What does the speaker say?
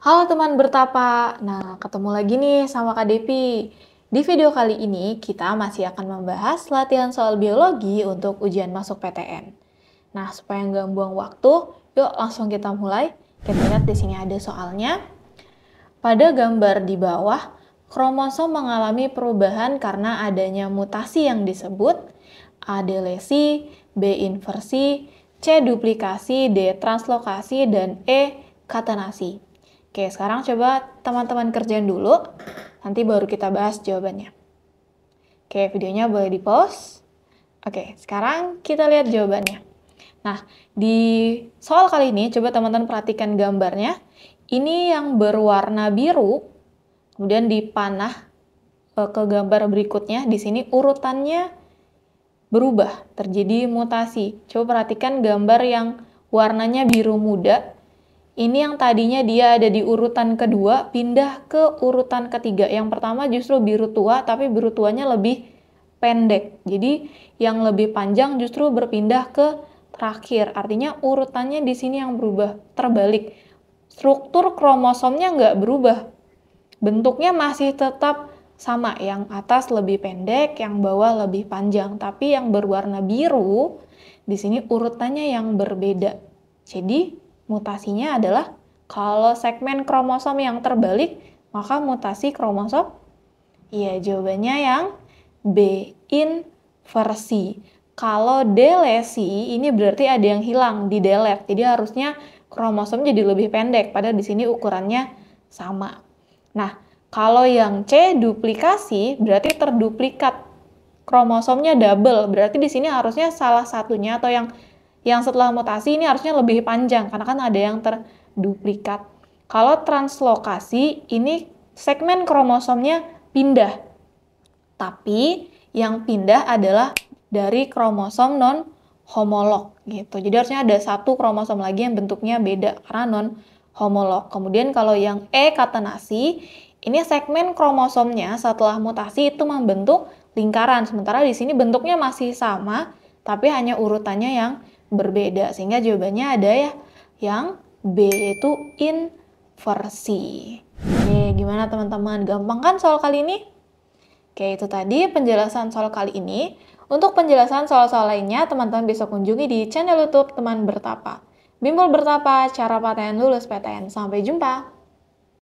Halo teman bertapa, nah ketemu lagi nih sama Kak Depi. Di video kali ini kita masih akan membahas latihan soal biologi untuk ujian masuk PTN. Nah supaya nggak buang waktu, yuk langsung kita mulai. Kita lihat di sini ada soalnya. Pada gambar di bawah, kromosom mengalami perubahan karena adanya mutasi yang disebut A delesi, B inversi, C duplikasi, D translokasi, dan E katenasi. Oke, sekarang coba teman-teman kerjain dulu, nanti baru kita bahas jawabannya. Oke, videonya boleh di pause. Oke, sekarang kita lihat jawabannya. Nah, di soal kali ini coba teman-teman perhatikan gambarnya. Ini yang berwarna biru, kemudian dipanah eh, ke gambar berikutnya. Di sini urutannya berubah, terjadi mutasi. Coba perhatikan gambar yang warnanya biru muda, ini yang tadinya dia ada di urutan kedua pindah ke urutan ketiga. Yang pertama justru biru tua tapi biru tuanya lebih pendek. Jadi yang lebih panjang justru berpindah ke terakhir. Artinya urutannya di sini yang berubah, terbalik. Struktur kromosomnya nggak berubah. Bentuknya masih tetap sama, yang atas lebih pendek, yang bawah lebih panjang. Tapi yang berwarna biru, di sini urutannya yang berbeda. Jadi Mutasinya adalah kalau segmen kromosom yang terbalik, maka mutasi kromosom? ya jawabannya yang B, inversi. Kalau delesi, ini berarti ada yang hilang di delete. Jadi harusnya kromosom jadi lebih pendek, padahal di sini ukurannya sama. Nah, kalau yang C duplikasi, berarti terduplikat. Kromosomnya double, berarti di sini harusnya salah satunya atau yang yang setelah mutasi ini harusnya lebih panjang karena kan ada yang terduplikat. Kalau translokasi ini segmen kromosomnya pindah. Tapi yang pindah adalah dari kromosom non homolog gitu. Jadi harusnya ada satu kromosom lagi yang bentuknya beda karena non homolog. Kemudian kalau yang E katenasi ini segmen kromosomnya setelah mutasi itu membentuk lingkaran. Sementara di sini bentuknya masih sama tapi hanya urutannya yang berbeda sehingga jawabannya ada ya yang B itu inversi. Oke, gimana teman-teman? Gampang kan soal kali ini? Oke, itu tadi penjelasan soal kali ini. Untuk penjelasan soal-soal lainnya, teman-teman bisa kunjungi di channel YouTube Teman Bertapa. Bimbel Bertapa, cara paten lulus PTN. Sampai jumpa!